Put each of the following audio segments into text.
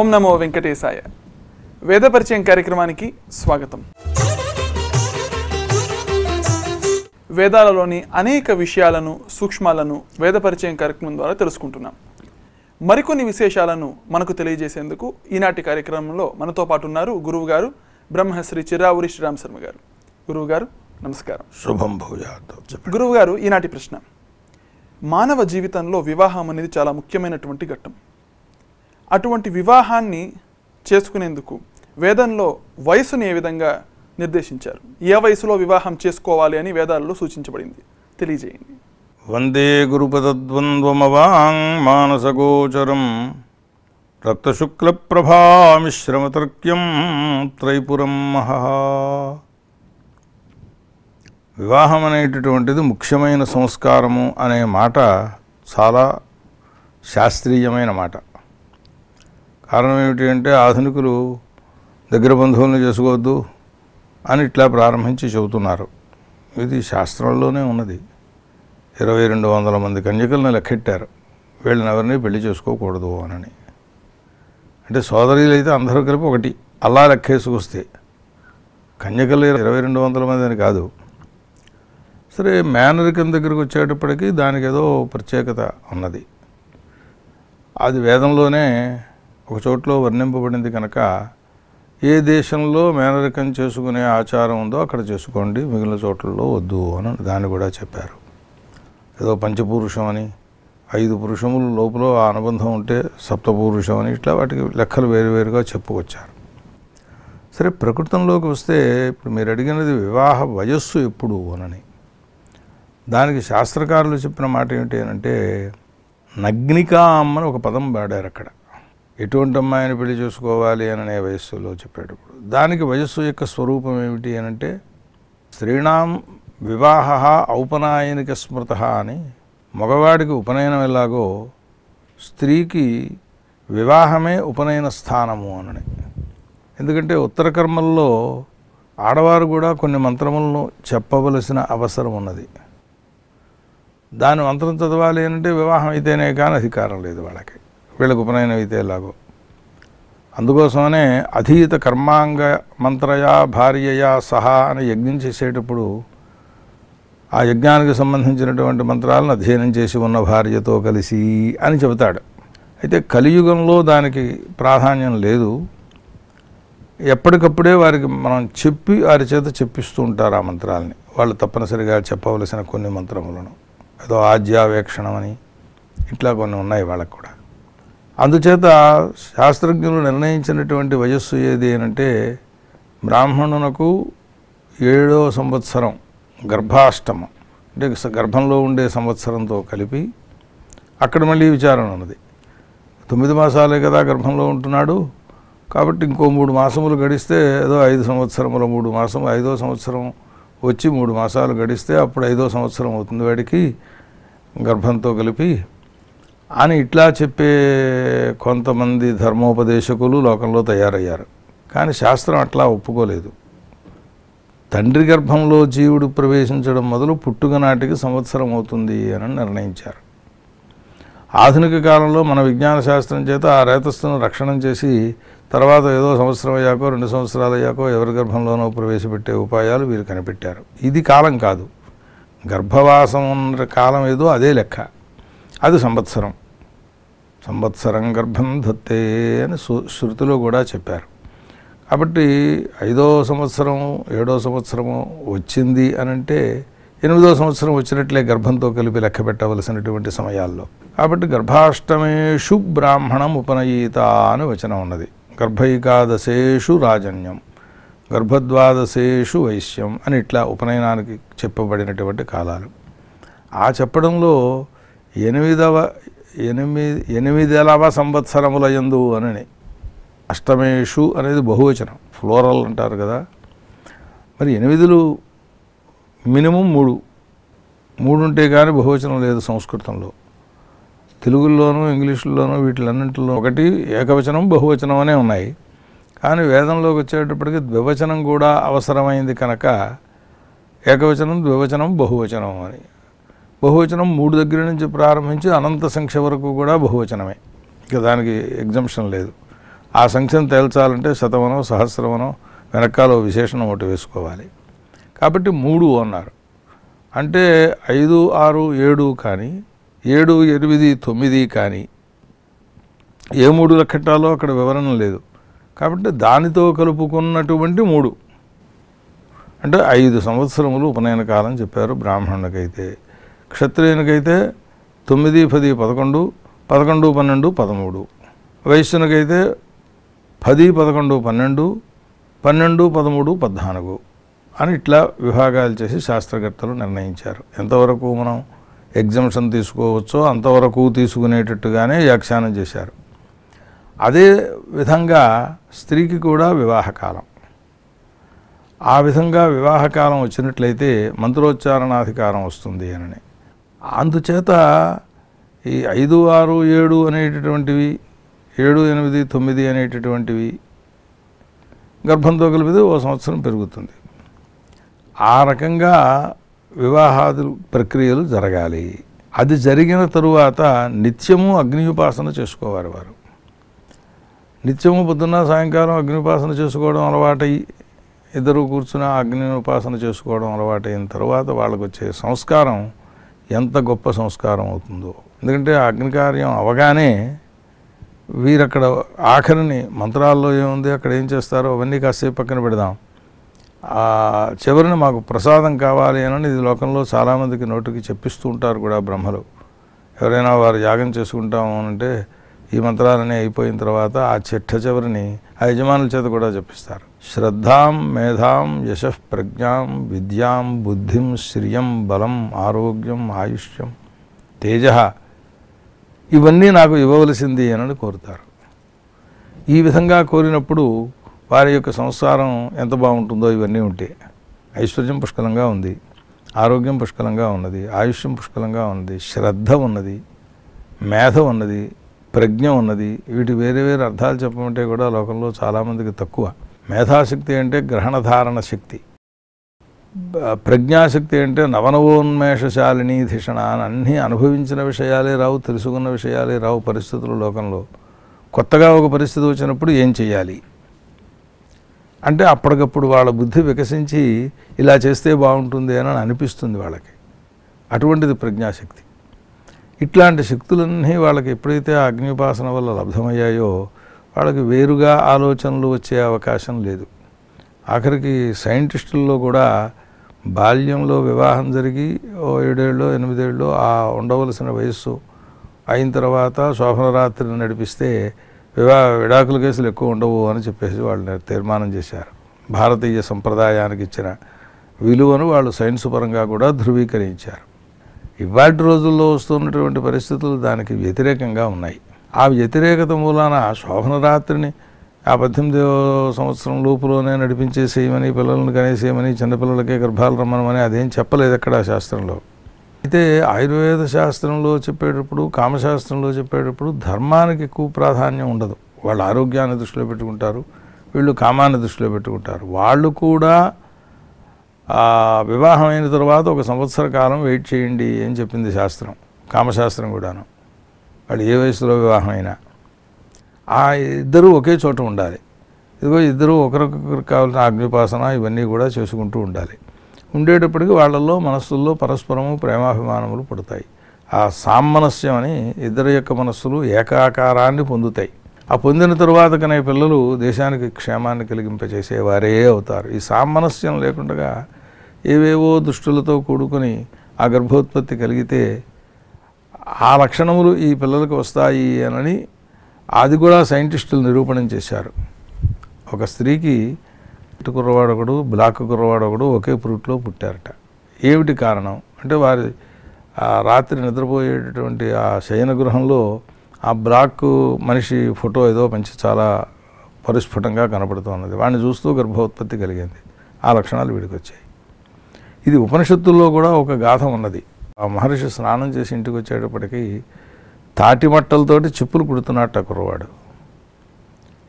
ఓం నమో వెంకటేశాయ వేదపరిచయం కార్యక్రమానికి స్వాగతం వేదాలలోని అనేక విషయాలను సూక్ష్మాలను వేదపరిచయం కార్యక్రమం ద్వారా తెలుసుకుంటున్నాం మరికొన్ని విశేషాలను మనకు తెలియజేసేందుకు ఈనాటి కార్యక్రమంలో మనతో పాటు ఉన్నారు గురువు గారు బ్రహ్మశ్రీ చిరావురి శ్రీరామశర్మ శర్మ గారు గురువు గారు నమస్కారం శుభం గురువు గారు ఈనాటి ప్రశ్న మానవ జీవితంలో వివాహం అనేది చాలా ముఖ్యమైనటువంటి ఘట్టం అటువంటి వివాహాన్ని చేసుకునేందుకు వేదంలో వయసును ఏ విధంగా నిర్దేశించారు ఏ వయసులో వివాహం చేసుకోవాలి అని వేదాలలో సూచించబడింది తెలియజేయండి వందే గురుపదద్వంద్వమవాం మానసగోచరం రక్తశుక్లప్రభామిశ్రమతర్క్యం త్రైపురం మహా వివాహం అనేటటువంటిది ముఖ్యమైన సంస్కారము అనే మాట చాలా శాస్త్రీయమైన మాట కారణం ఏమిటి అంటే ఆధునికులు దగ్గర బంధువులను చేసుకోవద్దు అని ఇట్లా ప్రారంభించి చెబుతున్నారు ఇది శాస్త్రంలోనే ఉన్నది ఇరవై రెండు వందల మంది కన్యకలను లెక్కెట్టారు వీళ్ళని ఎవరిని పెళ్లి చేసుకోకూడదు అని అంటే సోదరీలు అయితే అందరూ కలిపి ఒకటి అలా లెక్కేసుకొస్తే కన్యకలు ఇరవై రెండు వందల మంది అని కాదు సరే మేనరికం దగ్గరకు వచ్చేటప్పటికీ దానికి ఏదో ప్రత్యేకత ఉన్నది అది వేదంలోనే ఒక చోట్లో వర్ణింపబడింది కనుక ఏ దేశంలో మేనరికం చేసుకునే ఆచారం ఉందో అక్కడ చేసుకోండి మిగిలిన చోట్లలో వద్దు అని దాన్ని కూడా చెప్పారు ఏదో పంచపురుషం అని ఐదు పురుషముల లోపల ఆ అనుబంధం ఉంటే సప్తపురుషం అని ఇట్లా వాటికి లెక్కలు వేరువేరుగా చెప్పుకొచ్చారు సరే ప్రకృతంలోకి వస్తే ఇప్పుడు మీరు అడిగినది వివాహ వయస్సు ఎప్పుడు అనని దానికి శాస్త్రకారులు చెప్పిన మాట ఏమిటి అంటే నగ్నికా అమ్మని ఒక పదం వాడారు అక్కడ ఎటువంటి అమ్మాయిని పెళ్లి చేసుకోవాలి అనే వయస్సులో చెప్పేటప్పుడు దానికి వయస్సు యొక్క స్వరూపం ఏమిటి అనంటే స్త్రీణాం వివాహ ఔపనాయనిక స్మృత అని మగవాడికి ఉపనయనం ఎలాగో స్త్రీకి వివాహమే ఉపనయన స్థానము అనని ఎందుకంటే ఉత్తర కర్మల్లో ఆడవారు కూడా కొన్ని మంత్రములను చెప్పవలసిన అవసరం ఉన్నది దాని మంత్రం చదవాలి అంటే వివాహం అయితేనే కానీ అధికారం లేదు వాళ్ళకి వీళ్ళకి ఉపనయనం అయితే ఎలాగో అందుకోసమనే అధీత కర్మాంగ మంత్రయా భార్యయా సహా అని యజ్ఞం చేసేటప్పుడు ఆ యజ్ఞానికి సంబంధించినటువంటి మంత్రాలను అధ్యయనం చేసి ఉన్న భార్యతో కలిసి అని చెబుతాడు అయితే కలియుగంలో దానికి ప్రాధాన్యం లేదు ఎప్పటికప్పుడే వారికి మనం చెప్పి వారి చేత చెప్పిస్తూ ఉంటారు ఆ మంత్రాలని వాళ్ళు తప్పనిసరిగా చెప్పవలసిన కొన్ని మంత్రములను ఏదో ఆజ్యావేక్షణమని ఇట్లా కొన్ని ఉన్నాయి వాళ్ళకు కూడా అందుచేత శాస్త్రజ్ఞులు నిర్ణయించినటువంటి వయస్సు ఏది అంటే బ్రాహ్మణునకు ఏడో సంవత్సరం గర్భాష్టమం అంటే గర్భంలో ఉండే సంవత్సరంతో కలిపి అక్కడ మళ్ళీ విచారణ ఉన్నది తొమ్మిది మాసాలే కదా గర్భంలో ఉంటున్నాడు కాబట్టి ఇంకో మూడు మాసములు గడిస్తే ఏదో ఐదు సంవత్సరముల మూడు మాసం ఐదో సంవత్సరం వచ్చి మూడు మాసాలు గడిస్తే అప్పుడు ఐదో సంవత్సరం అవుతుంది వాడికి గర్భంతో కలిపి అని ఇట్లా చెప్పే కొంతమంది ధర్మోపదేశకులు లోకంలో తయారయ్యారు కానీ శాస్త్రం అట్లా ఒప్పుకోలేదు తండ్రి గర్భంలో జీవుడు ప్రవేశించడం మొదలు పుట్టుక నాటికి సంవత్సరం అవుతుంది అని నిర్ణయించారు ఆధునిక కాలంలో మన విజ్ఞాన శాస్త్రం చేత ఆ రేతస్థును రక్షణ చేసి తర్వాత ఏదో సంవత్సరం అయ్యాకో రెండు సంవత్సరాలు అయ్యాకో ఎవరి గర్భంలోనో ప్రవేశపెట్టే ఉపాయాలు వీరు కనిపెట్టారు ఇది కాలం కాదు గర్భవాసం ఉన్న కాలం ఏదో అదే లెక్క అది సంవత్సరం సంవత్సరం గర్భం ధత్తే అని శృతిలో కూడా చెప్పారు కాబట్టి ఐదో సంవత్సరం ఏడో సంవత్సరము వచ్చింది అని అంటే ఎనిమిదో సంవత్సరం వచ్చినట్లే గర్భంతో కలిపి లెక్క పెట్టవలసినటువంటి సమయాల్లో కాబట్టి గర్భాష్టమేషు బ్రాహ్మణం ఉపనయీత అని వచనం ఉన్నది గర్భైకాదశేషు రాజన్యం గర్భద్వాదశేషు వైశ్యం అని ఇట్లా ఉపనయనానికి చెప్పబడినటువంటి కాలాలు ఆ చెప్పడంలో ఎనిమిదవ ఎనిమిది ఎనిమిదవ సంవత్సరముల ఎందు అని అష్టమేషు అనేది బహువచనం ఫ్లోరల్ అంటారు కదా మరి ఎనిమిదిలు మినిమం మూడు మూడు ఉంటే కానీ బహువచనం లేదు సంస్కృతంలో తెలుగులోనూ ఇంగ్లీషుల్లోనూ వీటిలన్నింటిలో ఒకటి ఏకవచనం బహువచనం అనే ఉన్నాయి కానీ వేదంలోకి వచ్చేటప్పటికి ద్వివచనం కూడా అవసరమైంది కనుక ఏకవచనం ద్వివచనం బహువచనం అని బహువచనం మూడు దగ్గర నుంచి ప్రారంభించి అనంత సంఖ్య వరకు కూడా బహువచనమే ఇక దానికి ఎగ్జంప్షన్ లేదు ఆ సంఖ్యను తేల్చాలంటే శతవనో సహస్రవనో వెనకాల విశేషణం ఒకటి వేసుకోవాలి కాబట్టి మూడు అన్నారు అంటే ఐదు ఆరు ఏడు కానీ ఏడు ఎనిమిది తొమ్మిది కానీ ఏ మూడు లెక్కటాలో అక్కడ వివరణ లేదు కాబట్టి దానితో కలుపుకున్నటువంటి మూడు అంటే ఐదు సంవత్సరములు ఉపనయన కాలం చెప్పారు బ్రాహ్మణుడికైతే క్షత్రియునికైతే తొమ్మిది పది పదకొండు పదకొండు పన్నెండు పదమూడు వైశ్యునికైతే పది పదకొండు పన్నెండు పన్నెండు పదమూడు పద్నాలుగు అని ఇట్లా విభాగాలు చేసి శాస్త్రకర్తలు నిర్ణయించారు ఎంతవరకు మనం ఎగ్జామిషన్ తీసుకోవచ్చో అంతవరకు తీసుకునేటట్టుగానే వ్యాఖ్యానం చేశారు అదే విధంగా స్త్రీకి కూడా వివాహకాలం ఆ విధంగా వివాహకాలం వచ్చినట్లయితే మంత్రోచ్చారణాధికారం వస్తుంది అని అందుచేత ఈ ఐదు ఆరు ఏడు అనేటటువంటివి ఏడు ఎనిమిది తొమ్మిది అనేటటువంటివి గర్భంతో కలిపితే ఓ సంవత్సరం పెరుగుతుంది ఆ రకంగా వివాహాది ప్రక్రియలు జరగాలి అది జరిగిన తరువాత నిత్యము అగ్నియుపాసన చేసుకోవాలి వారు నిత్యము పొద్దున్న సాయంకాలం అగ్నిపాసన చేసుకోవడం అలవాటై ఇద్దరు కూర్చుని అగ్ని ఉపాసన చేసుకోవడం అలవాటైన తర్వాత వాళ్ళకు వచ్చే సంస్కారం ఎంత గొప్ప సంస్కారం అవుతుందో ఎందుకంటే అగ్నికార్యం అవగానే వీరక్కడ ఆఖరిని మంత్రాల్లో ఏముంది అక్కడ ఏం చేస్తారో అవన్నీ కాసేపు పక్కన పెడదాం చివరిని మాకు ప్రసాదం కావాలి అని ఇది లోకంలో చాలామందికి నోటికి చెప్పిస్తూ ఉంటారు కూడా బ్రహ్మలు ఎవరైనా వారు యాగం చేసుకుంటాము అంటే ఈ మంత్రాలని అయిపోయిన తర్వాత ఆ చెట్ట చివరిని ఆ యజమానుల చేత కూడా చెప్పిస్తారు శ్రద్ధాం మేధాం యశ ప్రజ్ఞాం విద్యాం బుద్ధిం శ్రియం బలం ఆరోగ్యం ఆయుష్యం తేజ ఇవన్నీ నాకు ఇవ్వవలసింది అని కోరుతారు ఈ విధంగా కోరినప్పుడు వారి యొక్క సంసారం ఎంత బాగుంటుందో ఇవన్నీ ఉంటే ఐశ్వర్యం పుష్కలంగా ఉంది ఆరోగ్యం పుష్కలంగా ఉన్నది ఆయుష్యం పుష్కలంగా ఉన్నది శ్రద్ధ ఉన్నది మేధ ఉన్నది ప్రజ్ఞ ఉన్నది వీటి వేరే వేరే అర్థాలు చెప్పమంటే కూడా లోకంలో చాలామందికి తక్కువ మేధాశక్తి అంటే గ్రహణధారణ శక్తి ప్రజ్ఞాశక్తి అంటే నవనవోన్మేషశాలిని ధిషణ అని అన్నీ అనుభవించిన విషయాలే రావు తెలుసుకున్న విషయాలే రావు పరిస్థితులు లోకంలో కొత్తగా ఒక పరిస్థితి వచ్చినప్పుడు ఏం చేయాలి అంటే అప్పటికప్పుడు వాళ్ళ బుద్ధి వికసించి ఇలా చేస్తే బాగుంటుంది అని అనిపిస్తుంది వాళ్ళకి అటువంటిది ప్రజ్ఞాశక్తి ఇట్లాంటి శక్తులన్నీ వాళ్ళకి ఎప్పుడైతే ఆ అగ్నిపాసన వల్ల లబ్ధమయ్యాయో వాళ్ళకి వేరుగా ఆలోచనలు వచ్చే అవకాశం లేదు ఆఖరికి సైంటిస్టుల్లో కూడా బాల్యంలో వివాహం జరిగి ఓ ఏడేళ్ళు ఎనిమిదేళ్ళు ఆ ఉండవలసిన వయస్సు అయిన తర్వాత శోభన రాత్రిని నడిపిస్తే వివాహ విడాకుల కేసులు ఎక్కువ ఉండవు అని చెప్పేసి వాళ్ళు తీర్మానం చేశారు భారతీయ సంప్రదాయానికి ఇచ్చిన విలువను వాళ్ళు సైన్స్ పరంగా కూడా ధృవీకరించారు ఇవాళ రోజుల్లో వస్తున్నటువంటి పరిస్థితులు దానికి వ్యతిరేకంగా ఉన్నాయి ఆ వ్యతిరేకత మూలాన శోభన రాత్రిని ఆ పద్దెనిమిదో సంవత్సరం లోపులోనే నడిపించేసేయమని పిల్లలను కనేసేయమని చిన్నపిల్లలకే గర్భాలు రమ్మనమని అదేం చెప్పలేదు అక్కడ శాస్త్రంలో అయితే ఆయుర్వేద శాస్త్రంలో చెప్పేటప్పుడు కామశాస్త్రంలో చెప్పేటప్పుడు ధర్మానికి ఎక్కువ ప్రాధాన్యం ఉండదు వాళ్ళు ఆరోగ్యాన్ని దృష్టిలో పెట్టుకుంటారు వీళ్ళు కామాన్ని దృష్టిలో పెట్టుకుంటారు వాళ్ళు కూడా వివాహమైన తర్వాత ఒక సంవత్సర కాలం వెయిట్ చేయండి అని చెప్పింది శాస్త్రం కామశాస్త్రం కూడాను వాడు ఏ వయసులో వివాహమైనా ఆ ఇద్దరూ ఒకే చోట ఉండాలి ఇదిగో ఇద్దరు ఒకరికొకరికి కావాల్సిన అగ్నిపాసన ఇవన్నీ కూడా చేసుకుంటూ ఉండాలి ఉండేటప్పటికి వాళ్ళల్లో మనస్సుల్లో పరస్పరము ప్రేమాభిమానములు పుడతాయి ఆ సామనస్యం అని ఇద్దరి యొక్క మనస్సులు ఏకాకారాన్ని పొందుతాయి ఆ పొందిన తరువాత కనే పిల్లలు దేశానికి క్షేమాన్ని కలిగింపచేసేవారే అవుతారు ఈ సామనస్యం లేకుండా ఏవేవో దుష్టులతో కూడుకొని ఆ గర్భోత్పత్తి కలిగితే ఆ లక్షణములు ఈ పిల్లలకు వస్తాయి అనని అది కూడా సైంటిస్టులు నిరూపణం చేశారు ఒక స్త్రీకి ఇటు కుర్రవాడొకడు బ్లాక్ కుర్రవాడొకడు ఒకే ఫ్రూట్లో పుట్టారట ఏమిటి కారణం అంటే వారి రాత్రి నిద్రపోయేటటువంటి ఆ శయన గృహంలో ఆ బ్లాక్ మనిషి ఫోటో ఏదో మంచి చాలా పరిస్ఫుటంగా కనపడుతూ ఉన్నది వాడిని చూస్తూ గర్భోత్పత్తి కలిగింది ఆ లక్షణాలు వీడికి వచ్చాయి ఇది ఉపనిషత్తుల్లో కూడా ఒక గాథం ఉన్నది ఆ మహర్షి స్నానం చేసి ఇంటికి వచ్చేటప్పటికి తాటి మట్టలతోటి చిప్పులు కుడుతున్నట్టు కుర్రవాడు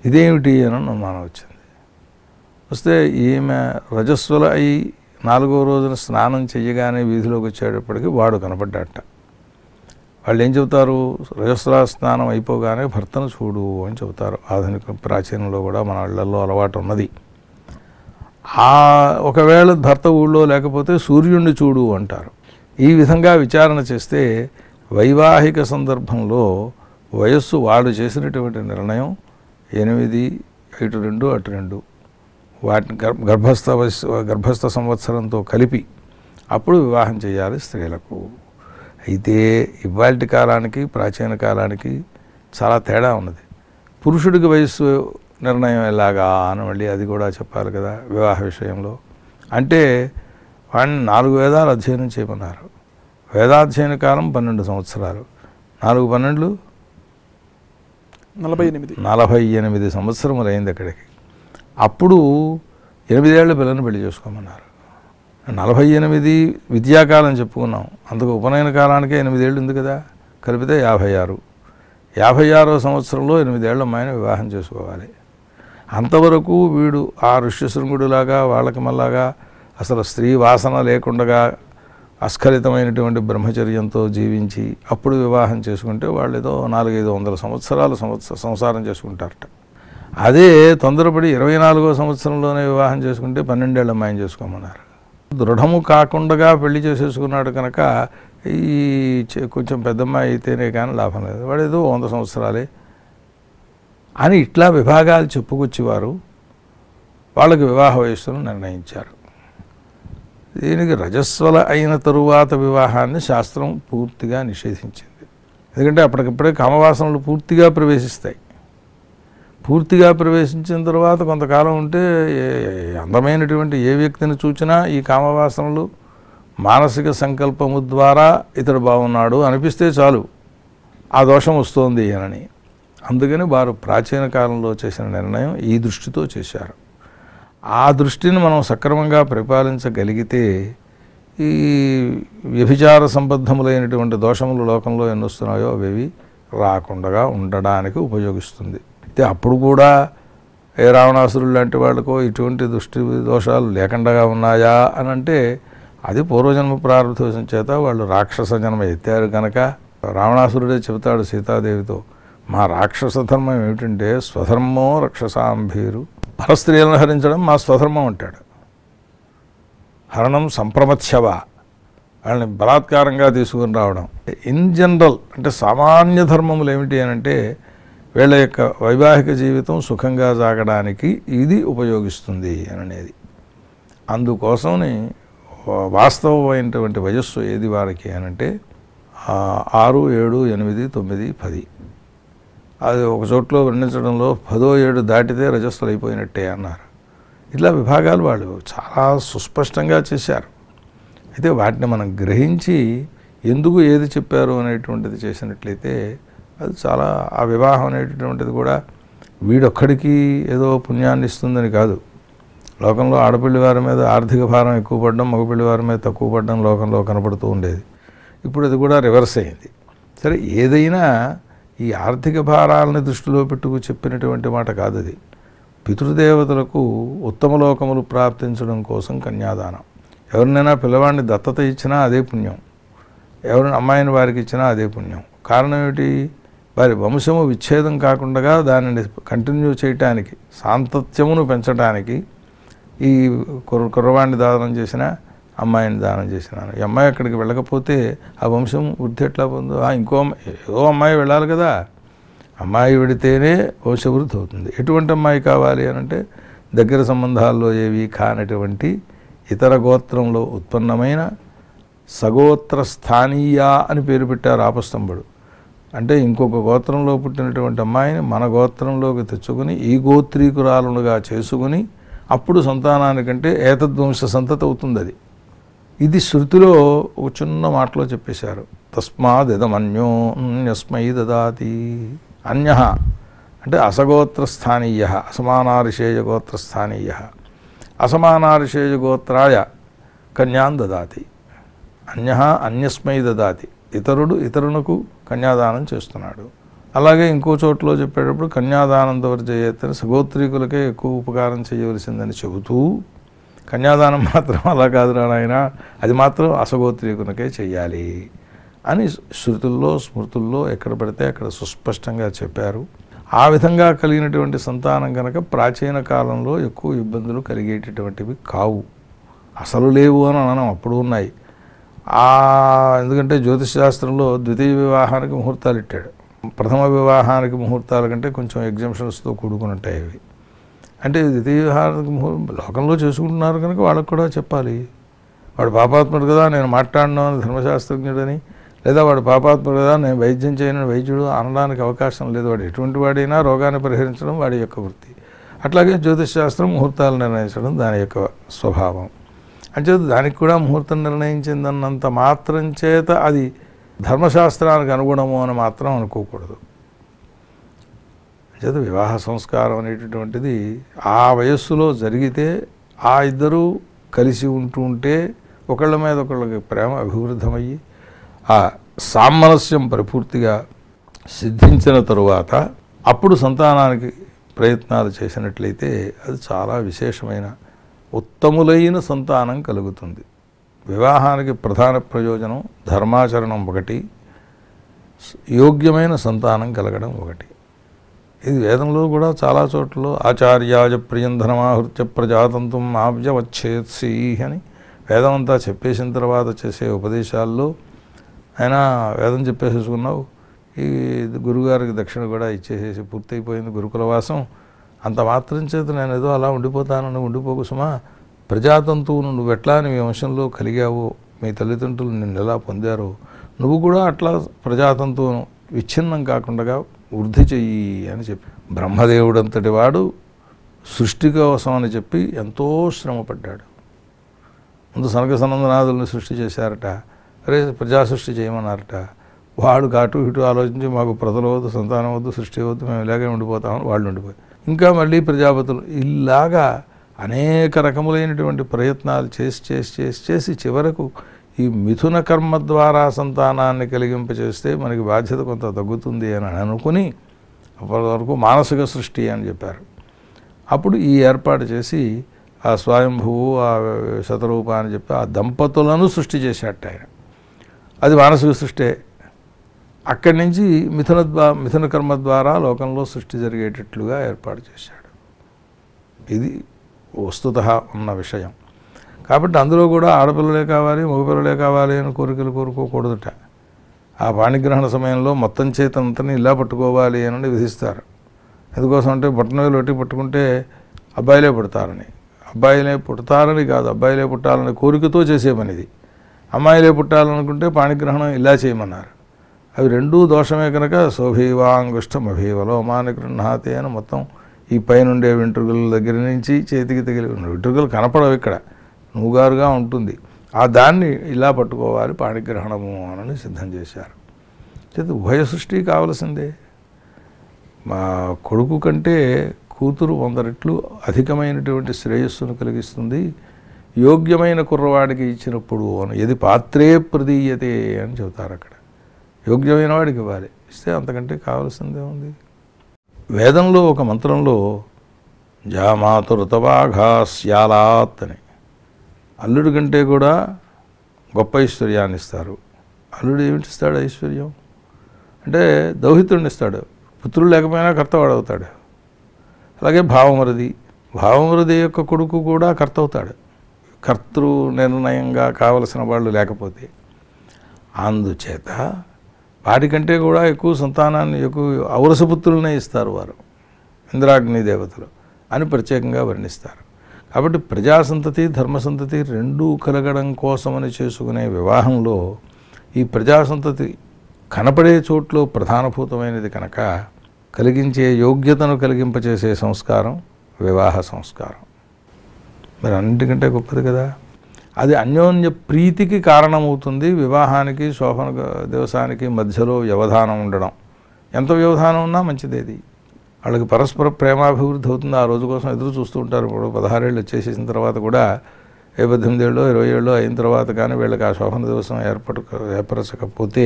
ఇదేమిటి అని అనుమానం వచ్చింది వస్తే ఈమె రజస్వల అయి నాలుగో రోజున స్నానం చేయగానే వీధిలోకి వచ్చేటప్పటికి వాడు కనపడ్డట వాళ్ళు ఏం చెబుతారు రజస్వల స్నానం అయిపోగానే భర్తను చూడు అని చెబుతారు ఆధునిక ప్రాచీనంలో కూడా మన ఇళ్లలో అలవాటు ఉన్నది ఆ ఒకవేళ భర్త ఊళ్ళో లేకపోతే సూర్యుణ్ణి చూడు అంటారు ఈ విధంగా విచారణ చేస్తే వైవాహిక సందర్భంలో వయస్సు వాళ్ళు చేసినటువంటి నిర్ణయం ఎనిమిది ఇటు రెండు అటు రెండు వాటిని గర్భస్థ గర్భస్థ సంవత్సరంతో కలిపి అప్పుడు వివాహం చేయాలి స్త్రీలకు అయితే ఇవాళ కాలానికి ప్రాచీన కాలానికి చాలా తేడా ఉన్నది పురుషుడికి వయస్సు నిర్ణయం ఎలాగా అని మళ్ళీ అది కూడా చెప్పాలి కదా వివాహ విషయంలో అంటే వాడిని నాలుగు వేదాలు అధ్యయనం చేయమన్నారు వేదాధ్యయన కాలం పన్నెండు సంవత్సరాలు నాలుగు పన్నెండు నలభై ఎనిమిది నలభై ఎనిమిది సంవత్సరములు అయింది అక్కడికి అప్పుడు ఎనిమిదేళ్ల పిల్లల్ని పెళ్లి చేసుకోమన్నారు నలభై ఎనిమిది విద్యాకాలం చెప్పుకున్నాం అందుకు ఉపనయన కాలానికే ఎనిమిదేళ్ళు ఉంది కదా కలిపితే యాభై ఆరు యాభై ఆరో సంవత్సరంలో ఎనిమిదేళ్ల అమ్మాయిని వివాహం చేసుకోవాలి అంతవరకు వీడు ఆ ఋష్యశృంగుడిలాగా వాళ్ళకమల్లాగా అసలు స్త్రీ వాసన లేకుండా అస్ఖలితమైనటువంటి బ్రహ్మచర్యంతో జీవించి అప్పుడు వివాహం చేసుకుంటే వాళ్ళు ఏదో నాలుగైదు వందల సంవత్సరాలు సంవత్సర సంసారం చేసుకుంటారట అదే తొందరపడి ఇరవై నాలుగో సంవత్సరంలోనే వివాహం చేసుకుంటే పన్నెండేళ్ళ మాయం చేసుకోమన్నారు దృఢము కాకుండా పెళ్లి చేసేసుకున్నాడు కనుక ఈ కొంచెం పెద్దమ్మాయి అయితేనే కానీ లాభం లేదు వాడు ఏదో వంద సంవత్సరాలే అని ఇట్లా విభాగాలు చెప్పుకొచ్చేవారు వాళ్ళకి వివాహ వయస్సును నిర్ణయించారు దీనికి రజస్వల అయిన తరువాత వివాహాన్ని శాస్త్రం పూర్తిగా నిషేధించింది ఎందుకంటే అప్పటికప్పుడే కామవాసనలు పూర్తిగా ప్రవేశిస్తాయి పూర్తిగా ప్రవేశించిన తర్వాత కొంతకాలం ఉంటే అందమైనటువంటి ఏ వ్యక్తిని చూచినా ఈ కామవాసనలు మానసిక సంకల్పము ద్వారా ఇతడు బాగున్నాడు అనిపిస్తే చాలు ఆ దోషం వస్తోంది అని అందుకని వారు ప్రాచీన కాలంలో చేసిన నిర్ణయం ఈ దృష్టితో చేశారు ఆ దృష్టిని మనం సక్రమంగా పరిపాలించగలిగితే ఈ వ్యభిచార సంబద్ధములైనటువంటి దోషములు లోకంలో ఎన్నొస్తున్నాయో అవి రాకుండా ఉండడానికి ఉపయోగిస్తుంది అయితే అప్పుడు కూడా ఏ రావణాసురులు లాంటి వాళ్ళకో ఇటువంటి దృష్టి దోషాలు లేకుండా ఉన్నాయా అని అంటే అది పూర్వజన్మ ప్రారంభం చేత వాళ్ళు రాక్షస జన్మ ఎత్తారు కనుక రావణాసురుడే చెబుతాడు సీతాదేవితో మా రాక్షస ధర్మం ఏమిటంటే స్వధర్మో రక్షసాంభీరు పరస్త్రీలను హరించడం మా స్వధర్మం అంటాడు హరణం సంప్రమత్సవ వాళ్ళని బలాత్కారంగా తీసుకుని రావడం ఇన్ జనరల్ అంటే సామాన్య ధర్మములు ఏమిటి అంటే వీళ్ళ యొక్క వైవాహిక జీవితం సుఖంగా సాగడానికి ఇది ఉపయోగిస్తుంది అని అనేది అందుకోసం వాస్తవమైనటువంటి వయస్సు ఏది వారికి అనంటే ఆరు ఏడు ఎనిమిది తొమ్మిది పది అది ఒక చోట్లో వర్ణించడంలో పదో ఏడు దాటితే రజస్సులు అయిపోయినట్టే అన్నారు ఇట్లా విభాగాలు వాళ్ళు చాలా సుస్పష్టంగా చేశారు అయితే వాటిని మనం గ్రహించి ఎందుకు ఏది చెప్పారు అనేటువంటిది చేసినట్లయితే అది చాలా ఆ వివాహం అనేటటువంటిది కూడా వీడొక్కడికి ఏదో పుణ్యాన్ని ఇస్తుందని కాదు లోకంలో ఆడపిల్లి వారి మీద ఆర్థిక భారం ఎక్కువ పడడం మగపిల్లి వారి మీద తక్కువ పడడం లోకంలో కనపడుతూ ఉండేది ఇప్పుడు అది కూడా రివర్స్ అయింది సరే ఏదైనా ఈ ఆర్థిక భారాలను దృష్టిలో పెట్టుకు చెప్పినటువంటి మాట కాదు అది పితృదేవతలకు ఉత్తమ లోకములు ప్రాప్తించడం కోసం కన్యాదానం ఎవరినైనా పిల్లవాడిని దత్తత ఇచ్చినా అదే పుణ్యం ఎవరిని అమ్మాయిని వారికి ఇచ్చినా అదే పుణ్యం కారణం ఏమిటి వారి వంశము విచ్ఛేదం కాకుండా దానిని కంటిన్యూ చేయటానికి సాంతత్యమును పెంచడానికి ఈ కుర్రవాణ్ణి దానం చేసిన అమ్మాయిని దానం చేసినాను ఈ అమ్మాయి అక్కడికి వెళ్ళకపోతే ఆ వంశం వృద్ధి ఎట్లా పొందు ఇంకో ఏదో అమ్మాయి వెళ్ళాలి కదా అమ్మాయి వెడితేనే వంశవృద్ధి అవుతుంది ఎటువంటి అమ్మాయి కావాలి అనంటే దగ్గర సంబంధాల్లో ఏవి కానటువంటి ఇతర గోత్రంలో ఉత్పన్నమైన సగోత్ర స్థానీయ అని పేరు పెట్టారు ఆపస్తంభుడు అంటే ఇంకొక గోత్రంలో పుట్టినటువంటి అమ్మాయిని మన గోత్రంలోకి తెచ్చుకుని ఈ గోత్రీకురాలుగా చేసుకుని అప్పుడు సంతానానికంటే ఏతద్వంశ సంతతి అవుతుంది అది ఇది శృతిలో ఒక చిన్న మాటలో చెప్పేశారు తస్మాదిదమన్యోన్యస్మై దదాతి అన్య అంటే అసగోత్రస్థానీయ అసమానారిషేయ గోత్రస్థానీయ అసమానారిషేయ గోత్రాయ కన్యాన్ దదాతి అన్య అన్యస్మై దదాతి ఇతరుడు ఇతరునకు కన్యాదానం చేస్తున్నాడు అలాగే ఇంకో చోట్లో చెప్పేటప్పుడు కన్యాదానం దవర్జయేతని సగోత్రీకులకే ఎక్కువ ఉపకారం చేయవలసిందని చెబుతూ కన్యాదానం మాత్రం అలా కాదురా నాయన అది మాత్రం అసగోత్రీకునికే చెయ్యాలి అని శృతుల్లో స్మృతుల్లో ఎక్కడ పడితే అక్కడ సుస్పష్టంగా చెప్పారు ఆ విధంగా కలిగినటువంటి సంతానం కనుక ప్రాచీన కాలంలో ఎక్కువ ఇబ్బందులు కలిగేటటువంటివి కావు అసలు లేవు అని అనడం అప్పుడు ఉన్నాయి ఎందుకంటే జ్యోతిష్ శాస్త్రంలో ద్వితీయ వివాహానికి ముహూర్తాలు ఇట్టాడు ప్రథమ వివాహానికి ముహూర్తాల కంటే కొంచెం కూడుకుని ఉంటాయి అవి అంటే ద్వితీయహార లోకంలో చేసుకుంటున్నారు కనుక వాళ్ళకు కూడా చెప్పాలి వాడు పాపాత్ముడు కదా నేను మాట్లాడినాను ధర్మశాస్త్రజ్ఞుడని లేదా వాడు పాపాత్ముడు కదా నేను వైద్యం చేయను వైద్యుడు అనడానికి అవకాశం లేదు వాడు ఎటువంటి వాడైనా రోగాన్ని పరిహరించడం వాడి యొక్క వృత్తి అట్లాగే శాస్త్రం ముహూర్తాలు నిర్ణయించడం దాని యొక్క స్వభావం అంటే దానికి కూడా ముహూర్తం నిర్ణయించిందన్నంత మాత్రం చేత అది ధర్మశాస్త్రానికి అనుగుణము అని మాత్రం అనుకోకూడదు చేత వివాహ సంస్కారం అనేటటువంటిది ఆ వయస్సులో జరిగితే ఆ ఇద్దరూ కలిసి ఉంటూ ఉంటే ఒకళ్ళ మీద ఒకళ్ళకి ప్రేమ అభివృద్ధమయ్యి ఆ సామరస్యం పరిపూర్తిగా సిద్ధించిన తరువాత అప్పుడు సంతానానికి ప్రయత్నాలు చేసినట్లయితే అది చాలా విశేషమైన ఉత్తములైన సంతానం కలుగుతుంది వివాహానికి ప్రధాన ప్రయోజనం ధర్మాచరణం ఒకటి యోగ్యమైన సంతానం కలగడం ఒకటి ఇది వేదంలో కూడా చాలా చోట్ల ఆచార్యాజ ప్రియం ధనమాహృత్య ప్రజాతంత్రం ఆవ్యవచ్చేత్సి అని వేదం అంతా చెప్పేసిన తర్వాత చేసే ఉపదేశాల్లో ఆయన వేదం చెప్పేసేసుకున్నావు ఈ గురుగారికి దక్షిణ కూడా ఇచ్చేసేసి పూర్తయిపోయింది గురుకులవాసం అంత మాత్రం చేత నేను ఏదో అలా ఉండిపోతానని ఉండిపోకుసుమా ప్రజాతంతువును నువ్వు ఎట్లా మీ వంశంలో కలిగావో మీ తల్లిదండ్రులు నిన్ను ఎలా పొందారో నువ్వు కూడా అట్లా ప్రజాతంతువును విచ్ఛిన్నం కాకుండా వృద్ధి చెయ్యి అని చెప్పి బ్రహ్మదేవుడంతటి వాడు సృష్టి కోసం అని చెప్పి ఎంతో శ్రమపడ్డాడు ముందు సనక సనందనాథుల్ని సృష్టి చేశారట అరే ప్రజా సృష్టి చేయమన్నారట వాడు కాటు ఇటు ఆలోచించి మాకు ప్రజలు వద్దు సంతానం వద్దు సృష్టి వద్దు మేము ఇలాగే ఉండిపోతామని వాళ్ళు ఉండిపోయి ఇంకా మళ్ళీ ప్రజాపతులు ఇలాగా అనేక రకములైనటువంటి ప్రయత్నాలు చేసి చేసి చేసి చేసి చివరకు ఈ మిథున కర్మ ద్వారా సంతానాన్ని కలిగింపచేస్తే మనకి బాధ్యత కొంత తగ్గుతుంది అని అనుకుని అప్పటివరకు మానసిక సృష్టి అని చెప్పారు అప్పుడు ఈ ఏర్పాటు చేసి ఆ స్వయంభువు ఆ శతరూప అని చెప్పి ఆ దంపతులను సృష్టి చేసినట్టు ఆయన అది మానసిక సృష్టే అక్కడి నుంచి మిథున మిథున కర్మ ద్వారా లోకంలో సృష్టి జరిగేటట్లుగా ఏర్పాటు చేశాడు ఇది వస్తుత ఉన్న విషయం కాబట్టి అందులో కూడా ఆడపిల్లలే కావాలి మగపిల్లలే కావాలి అని కోరికలు కోరుకోకూడదుట ఆ పాణిగ్రహణ సమయంలో మొత్తం అంతని ఇలా పట్టుకోవాలి అని విధిస్తారు ఎందుకోసం అంటే బొట్టనవేలు పెట్టి పట్టుకుంటే అబ్బాయిలే పుడతారని అబ్బాయిలే పుడతారని కాదు అబ్బాయిలే పుట్టాలనే కోరికతో చేసే పనిది అమ్మాయిలే పుట్టాలనుకుంటే పాణిగ్రహణం ఇలా చేయమన్నారు అవి రెండూ దోషమే కనుక శోభీవాంగుష్టం అభీవలో మాని గృహాతి అని మొత్తం ఈ పైనుండే వెంట్రుకల దగ్గర నుంచి చేతికి తగిలి వెంట్రుకలు కనపడవు ఇక్కడ నూగారుగా ఉంటుంది ఆ దాన్ని ఇలా పట్టుకోవాలి పాణిగ్రహణము అనని సిద్ధం చేశారు చేతి ఉభయ సృష్టి కావలసిందే మా కొడుకు కంటే కూతురు వంద రెట్లు అధికమైనటువంటి శ్రేయస్సును కలిగిస్తుంది యోగ్యమైన కుర్రవాడికి ఇచ్చినప్పుడు అని ఏది పాత్రే ప్రదీయతే అని చెబుతారు అక్కడ యోగ్యమైన వాడికి ఇవ్వాలి ఇస్తే అంతకంటే కావలసిందే ఉంది వేదంలో ఒక మంత్రంలో జామాతురుతవాఘాస్యాలాత్ అని అల్లుడి కంటే కూడా గొప్ప ఐశ్వర్యాన్ని ఇస్తారు అల్లుడు ఏమిటిస్తాడు ఐశ్వర్యం అంటే దౌహితుడిని ఇస్తాడు పుత్రుడు లేకపోయినా కర్తవాడు అవుతాడు అలాగే భావమరది భావమరది యొక్క కొడుకు కూడా కర్త అవుతాడు కర్తృ నిర్ణయంగా కావలసిన వాళ్ళు లేకపోతే అందుచేత వాటికంటే కూడా ఎక్కువ సంతానాన్ని ఎక్కువ ఔరసపుత్రులనే ఇస్తారు వారు ఇంద్రాగ్ని దేవతలు అని ప్రత్యేకంగా వర్ణిస్తారు కాబట్టి ప్రజాసంతతి ధర్మసంతతి రెండూ కలగడం కోసమని చేసుకునే వివాహంలో ఈ ప్రజాసంతతి కనపడే చోట్లో ప్రధానభూతమైనది కనుక కలిగించే యోగ్యతను కలిగింపచేసే సంస్కారం వివాహ సంస్కారం మరి అన్నింటికంటే గొప్పది కదా అది అన్యోన్య ప్రీతికి కారణమవుతుంది వివాహానికి శోభన దివసానికి మధ్యలో వ్యవధానం ఉండడం ఎంత వ్యవధానం ఉన్నా మంచిదేది వాళ్ళకి పరస్పర ప్రేమాభివృద్ధి అవుతుంది ఆ రోజు కోసం ఎదురు చూస్తూ ఉంటారు ఇప్పుడు పదహారేళ్ళు వచ్చేసేసిన తర్వాత కూడా ఏ పద్దెనిమిదేళ్ళు ఇరవై ఏళ్ళు అయిన తర్వాత కానీ వీళ్ళకి ఆ శోభన దివసం ఏర్పడక ఏర్పరచకపోతే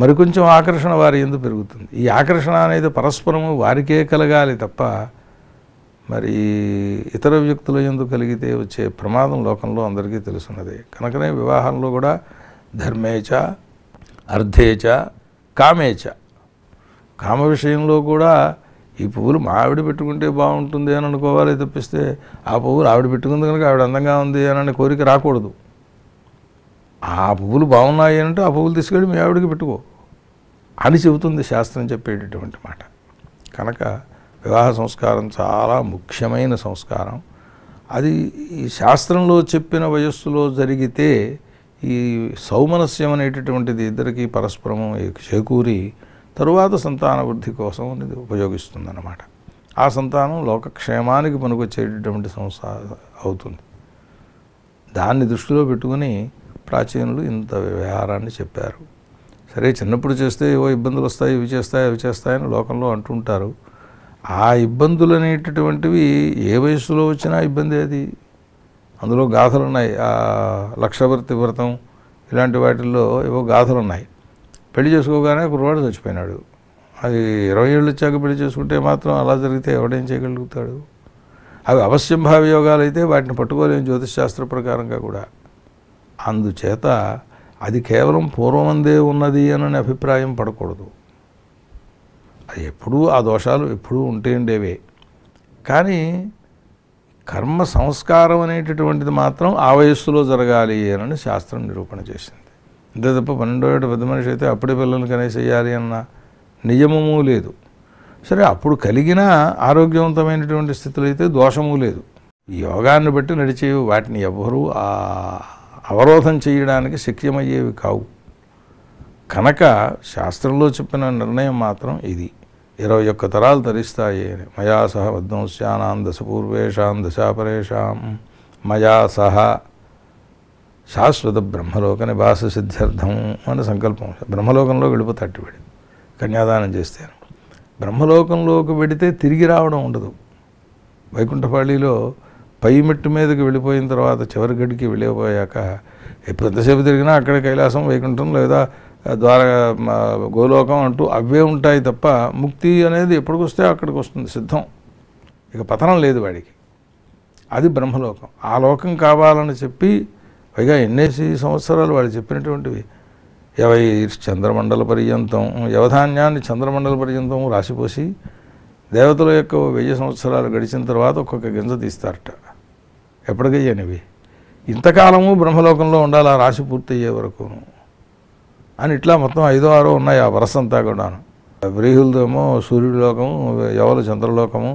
మరికొంచెం ఆకర్షణ వారి ఎందుకు పెరుగుతుంది ఈ ఆకర్షణ అనేది పరస్పరము వారికే కలగాలి తప్ప మరి ఇతర వ్యక్తుల ఎందు కలిగితే వచ్చే ప్రమాదం లోకంలో అందరికీ తెలుసున్నది కనుకనే వివాహంలో కూడా ధర్మేచ అర్ధేచ కామేచ కామ విషయంలో కూడా ఈ పువ్వులు మా ఆవిడ పెట్టుకుంటే బాగుంటుంది అని అనుకోవాలి తప్పిస్తే ఆ పువ్వులు ఆవిడ పెట్టుకుంది కనుక ఆవిడ అందంగా ఉంది అని అనే కోరిక రాకూడదు ఆ పువ్వులు బాగున్నాయి అంటే ఆ పువ్వులు తీసుకెళ్ళి మీ ఆవిడకి పెట్టుకో అని చెబుతుంది శాస్త్రం చెప్పేటటువంటి మాట కనుక వివాహ సంస్కారం చాలా ముఖ్యమైన సంస్కారం అది ఈ శాస్త్రంలో చెప్పిన వయస్సులో జరిగితే ఈ సౌమనస్యం అనేటటువంటిది ఇద్దరికి పరస్పరము చేకూరి తరువాత సంతాన వృద్ధి కోసం ఇది అన్నమాట ఆ సంతానం లోకక్షేమానికి పనికొచ్చేటటువంటి సంస్థ అవుతుంది దాన్ని దృష్టిలో పెట్టుకుని ప్రాచీనులు ఇంత వ్యవహారాన్ని చెప్పారు సరే చిన్నప్పుడు చేస్తే ఏవో ఇబ్బందులు వస్తాయి ఇవి చేస్తాయి అవి చేస్తాయని లోకంలో అంటుంటారు ఆ ఇబ్బందులు అనేటటువంటివి ఏ వయసులో వచ్చినా ఇబ్బంది అది అందులో గాథలు ఉన్నాయి లక్షవర్తి వ్రతం ఇలాంటి వాటిల్లో ఏవో గాథలు ఉన్నాయి పెళ్లి చేసుకోగానే కుర్రవాడు చచ్చిపోయినాడు అది ఇరవై ఏళ్ళు వచ్చాక పెళ్లి చేసుకుంటే మాత్రం అలా జరిగితే ఎవడేం చేయగలుగుతాడు అవి అవశ్యం యోగాలు అయితే వాటిని పట్టుకోలేము శాస్త్ర ప్రకారంగా కూడా అందుచేత అది కేవలం పూర్వమందే ఉన్నది అని అభిప్రాయం పడకూడదు అది ఎప్పుడూ ఆ దోషాలు ఎప్పుడూ ఉండేవే కానీ కర్మ సంస్కారం అనేటటువంటిది మాత్రం ఆ వయస్సులో జరగాలి అని శాస్త్రం నిరూపణ చేసింది అంతే తప్ప పన్నెండో ఏడు పెద్ద మనిషి అయితే అప్పుడే పిల్లలు కనేసేయాలి అన్న నియమము లేదు సరే అప్పుడు కలిగిన ఆరోగ్యవంతమైనటువంటి స్థితిలో అయితే దోషము లేదు యోగాన్ని బట్టి నడిచే వాటిని ఎవ్వరూ అవరోధం చేయడానికి శక్యమయ్యేవి కావు కనుక శాస్త్రంలో చెప్పిన నిర్ణయం మాత్రం ఇది ఇరవై ఒక్క తరాలు తరిస్తాయి అని మయా సహ వద్దంశ్యానాం దశపూర్వేషాం దశాపరేషాం మయా సహ శాశ్వత బ్రహ్మలోక నివాస సిద్ధ్యర్థం అనే సంకల్పం బ్రహ్మలోకంలో వెళ్ళిపోతాడు వీడు కన్యాదానం చేస్తే బ్రహ్మలోకంలోకి వెడితే తిరిగి రావడం ఉండదు వైకుంఠపాళిలో పై మెట్టు మీదకి వెళ్ళిపోయిన తర్వాత చివరి గడికి వెళ్ళిపోయాక ఎంతసేపు తిరిగినా అక్కడ కైలాసం వైకుంఠం లేదా ద్వార గోలోకం అంటూ అవే ఉంటాయి తప్ప ముక్తి అనేది ఎప్పటికొస్తే అక్కడికి వస్తుంది సిద్ధం ఇక పతనం లేదు వాడికి అది బ్రహ్మలోకం ఆ లోకం కావాలని చెప్పి పైగా ఎన్నేసి సంవత్సరాలు వాళ్ళు చెప్పినటువంటివి యవై చంద్రమండల పర్యంతం యవధాన్యాన్ని చంద్రమండల పర్యంతం రాసిపోసి దేవతల యొక్క వెయ్యి సంవత్సరాలు గడిచిన తర్వాత ఒక్కొక్క గింజ తీస్తారట ఎప్పటికయ్యానివి ఇంతకాలము బ్రహ్మలోకంలో ఉండాలి ఆ రాశి పూర్తయ్యే వరకు అని ఇట్లా మొత్తం ఐదో ఆరో ఉన్నాయి ఆ వరసంతా కూడాను సూర్యుడి సూర్యుడిలోకము యవల చంద్రలోకము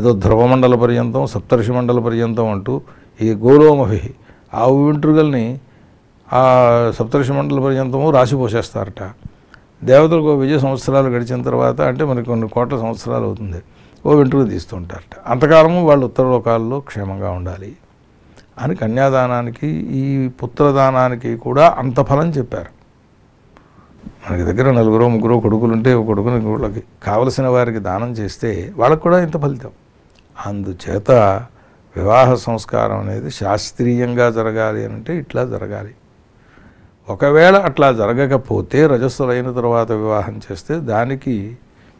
ఏదో ధ్రువమండల పర్యంతం సప్తర్షి మండల పర్యంతం అంటూ ఈ గోలోమభి ఆ వెంట్రుకల్ని ఆ సప్తర్షి మండల పర్యంతము రాసిపోసేస్తారట దేవతలకు విజయ సంవత్సరాలు గడిచిన తర్వాత అంటే మరి కొన్ని కోట్ల సంవత్సరాలు అవుతుంది ఓ వెంట్రుకు తీస్తుంటారట అంతకాలము వాళ్ళు ఉత్తర లోకాల్లో క్షేమంగా ఉండాలి అని కన్యాదానానికి ఈ పుత్రదానానికి కూడా అంత ఫలం చెప్పారు మనకి దగ్గర నలుగురో ముగ్గురో కొడుకులుంటే కొడుకుని వాళ్ళకి కావలసిన వారికి దానం చేస్తే వాళ్ళకు కూడా ఇంత ఫలితం అందుచేత వివాహ సంస్కారం అనేది శాస్త్రీయంగా జరగాలి అంటే ఇట్లా జరగాలి ఒకవేళ అట్లా జరగకపోతే రజస్సులైన తర్వాత వివాహం చేస్తే దానికి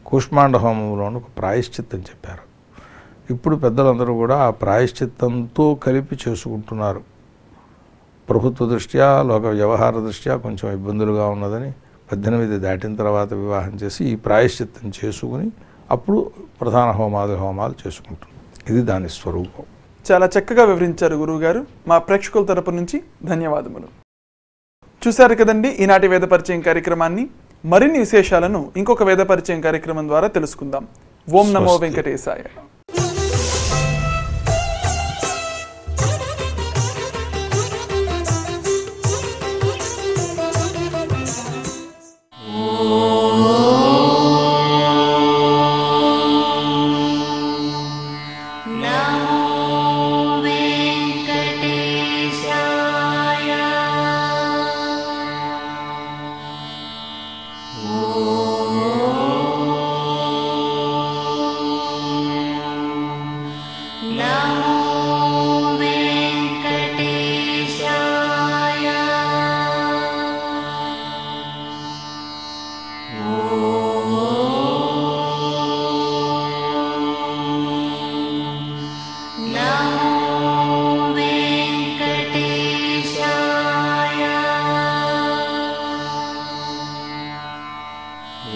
కూష్మాండ హోమంలోని ఒక ప్రాయశ్చిత్తం చెప్పారు ఇప్పుడు పెద్దలందరూ కూడా ఆ ప్రాయశ్చిత్తంతో కలిపి చేసుకుంటున్నారు ప్రభుత్వ దృష్ట్యా లోక వ్యవహార దృష్ట్యా కొంచెం ఇబ్బందులుగా ఉన్నదని పద్దెనిమిది దాటిన తర్వాత వివాహం చేసి ఈ ప్రాయశ్చిత్తం చేసుకుని అప్పుడు ప్రధాన హోమాది హోమాలు చేసుకుంటున్నారు ఇది దాని స్వరూపం చాలా చక్కగా వివరించారు గురువుగారు మా ప్రేక్షకుల తరపు నుంచి ధన్యవాదములు చూశారు కదండి ఈనాటి వేద పరిచయం కార్యక్రమాన్ని మరిన్ని విశేషాలను ఇంకొక వేద పరిచయం కార్యక్రమం ద్వారా తెలుసుకుందాం ఓం నమో వెంకటేశాయ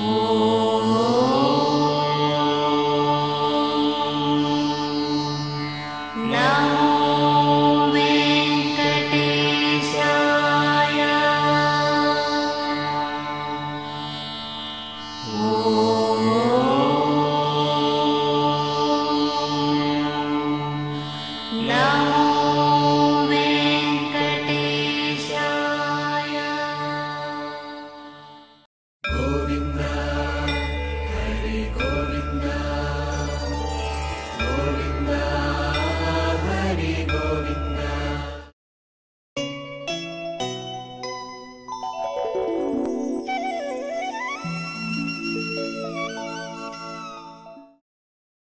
Oh.